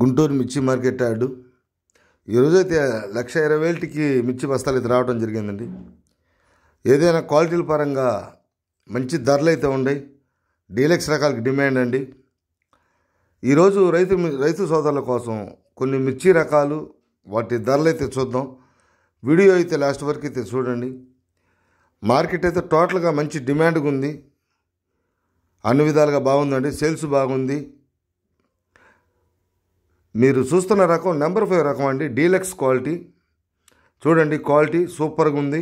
గుంటూరు మిర్చి market add ఈరోజైతే లక్ష ఇరవై వేలకి మిర్చి బస్తాలు అయితే రావడం జరిగిందండి ఏదైనా క్వాలిటీల పరంగా మంచి ధరలు అయితే ఉన్నాయి డీలక్స్ రకాలకి డిమాండ్ అండి ఈరోజు రైతు రైతు సోదరుల కోసం కొన్ని మిర్చి రకాలు వాటి ధరలు అయితే చూద్దాం వీడియో అయితే లాస్ట్ వరకు అయితే చూడండి మార్కెట్ అయితే టోటల్గా మంచి డిమాండ్గా ఉంది అన్ని విధాలుగా బాగుందండి సేల్స్ బాగుంది మీరు చూస్తున్న రకం నెంబర్ ఫైవ్ రకం అండి డీలక్స్ క్వాలిటీ చూడండి క్వాలిటీ సూపర్గా ఉంది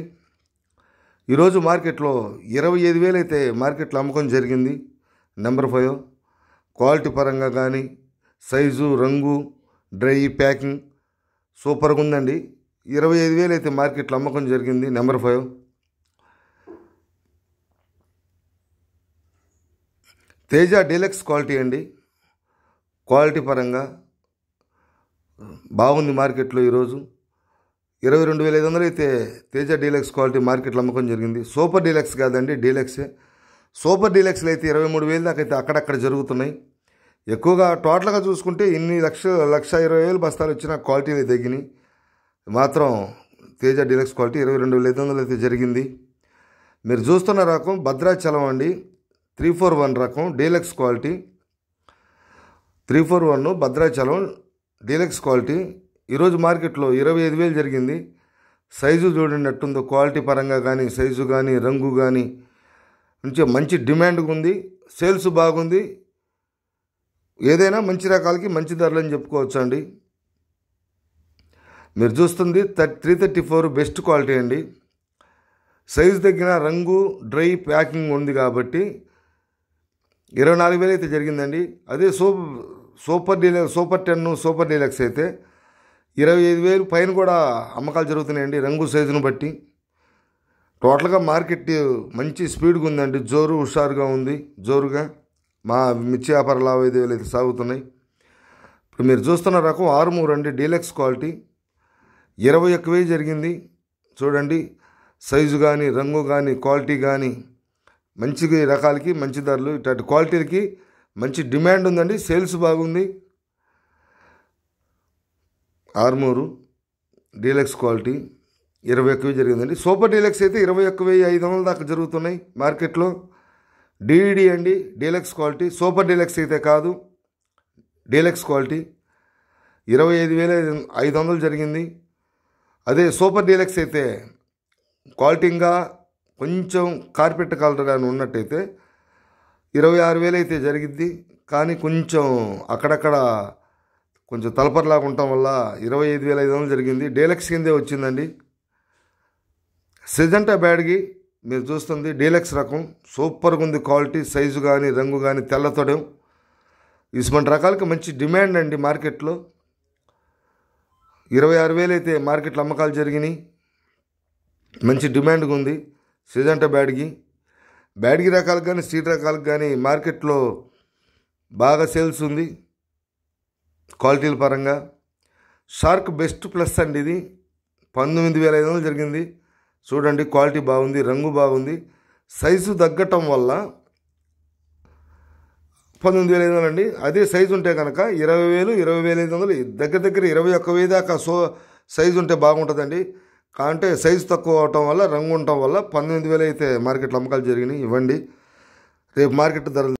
ఈరోజు మార్కెట్లో ఇరవై ఐదు వేలు అయితే మార్కెట్లో అమ్మకం జరిగింది నెంబర్ ఫైవ్ క్వాలిటీ పరంగా కానీ సైజు రంగు డ్రై ప్యాకింగ్ సూపర్గా ఉందండి ఇరవై ఐదు వేలు అయితే మార్కెట్లో అమ్మకం జరిగింది number five Teja deluxe quality అండి క్వాలిటీ పరంగా బాగుంది మార్కెట్లో ఈరోజు ఇరవై రెండు వేల ఐదు వందలు అయితే తేజ డీలక్స్ క్వాలిటీ మార్కెట్లో అమ్మకం జరిగింది సూపర్ డీలక్స్ కాదండి డీలక్సే సూపర్ డీలక్స్లు అయితే ఇరవై మూడు వేలు దాకా అయితే అక్కడక్కడ జరుగుతున్నాయి ఎక్కువగా టోటల్గా చూసుకుంటే ఇన్ని లక్ష లక్ష ఇరవై వేలు బస్తాలు వచ్చిన క్వాలిటీలు తగ్గినాయి మాత్రం తేజ డీలక్స్ క్వాలిటీ ఇరవై రెండు వేల ఐదు వందలు అయితే జరిగింది మీరు చూస్తున్న రకం భద్రాచలం అండి త్రీ ఫోర్ వన్ రకం deluxe quality three four one Bhadrachalam deluxe quality ఈరోజు మార్కెట్లో ఇరవై ఐదు వేలు జరిగింది సైజు చూడండి ఎట్టుందో క్వాలిటీ పరంగా కానీ సైజు కానీ రంగు కానీ నుంచి మంచి డిమాండ్ ఉంది సేల్స్ బాగుంది ఏదైనా మంచి రకాలకి మంచి ధరలు అని చెప్పుకోవచ్చు అండి మీరు చూస్తుంది thirty three thirty four best quality అండి సైజు తగ్గిన రంగు డ్రై ప్యాకింగ్ ఉంది కాబట్టి ఇరవై నాలుగు వేలు అయితే జరిగిందండి అదే soap super deluxe super ten super deluxe అయితే ఇరవై ఐదు వేలు పైన కూడా అమ్మకాలు జరుగుతున్నాయండి రంగు సైజును బట్టి టోటల్గా మార్కెట్ మంచి స్పీడ్గా ఉందండి జోరు హుషారుగా ఉంది జోరుగా మా మిర్చి వ్యాపార లావాదేవీలు అయితే సాగుతున్నాయి ఇప్పుడు మీరు చూస్తున్న రకం ఆరు మూడు అండి డీలక్స్ క్వాలిటీ ఇరవై ఒక్క వేలు జరిగింది చూడండి సైజు కానీ రంగు కానీ క్వాలిటీ కానీ మంచి రకాలకి మంచి ధరలు ఇట్లాంటి క్వాలిటీలకి మంచి డిమాండ్ ఉందండి సేల్స్ బాగుంది ఆర్మూరు డీలక్స్ క్వాలిటీ ఇరవై ఒక్క జరిగిందండి సూపర్ డీలక్స్ అయితే ఇరవై ఒక్క వెయ్యి ఐదు వందల దాకా జరుగుతున్నాయి మార్కెట్లో డిఈడి అండి డీలక్స్ క్వాలిటీ సూపర్ డీలక్స్ అయితే కాదు డీలక్స్ క్వాలిటీ ఇరవై ఐదు వేల ఐదు వందలు జరిగింది అదే సూపర్ డీలక్స్ అయితే క్వాలిటీగా కొంచెం కార్పెట్ కలర్ కానీ ఉన్నట్టయితే ఇరవై ఆరు వేలు అయితే జరిగిద్ది కానీ కొంచెం అక్కడక్కడ కొంచెం తలపరలాగా ఉండటం వల్ల ఇరవై ఐదు వేల ఐదు వందలు జరిగింది డీలక్స్ కిందే వచ్చిందండి సిజంటా బ్యాడ్కి మీరు చూస్తుంది డీలక్స్ రకం సూపర్గా ఉంది క్వాలిటీ సైజు కానీ రంగు కానీ తెల్లతోడం ఇటువంటి రకాలకి మంచి డిమాండ్ అండి మార్కెట్లో ఇరవై ఆరు వేలు అయితే మార్కెట్లో అమ్మకాలు జరిగినాయి మంచి డిమాండ్గా ఉంది సిజంటా బ్యాడ్కి బ్యాడ్గి రకాలకు కానీ స్ట్రీట్ రకాలకు కానీ మార్కెట్లో బాగా సేల్స్ ఉంది క్వాలిటీల పరంగా షార్క్ బెస్ట్ ప్లస్ అండి ఇది పంతొమ్మిది వేల ఐదు వందలు జరిగింది చూడండి క్వాలిటీ బాగుంది రంగు బాగుంది సైజు తగ్గటం వల్ల పంతొమ్మిది వేల ఐదు వందలు అండి అదే సైజు ఉంటే కనుక ఇరవై వేలు ఇరవై వేల ఐదు వందలు దగ్గర దగ్గర ఇరవై ఒక్క వెయ్యి సో సైజు ఉంటే బాగుంటుందండి అంటే సైజు తక్కువ అవటం వల్ల రంగు ఉండటం వల్ల పంతొమ్మిది వేలు అయితే మార్కెట్లో అమ్మకాలు జరిగినాయి ఇవ్వండి రేపు మార్కెట్ ధరలు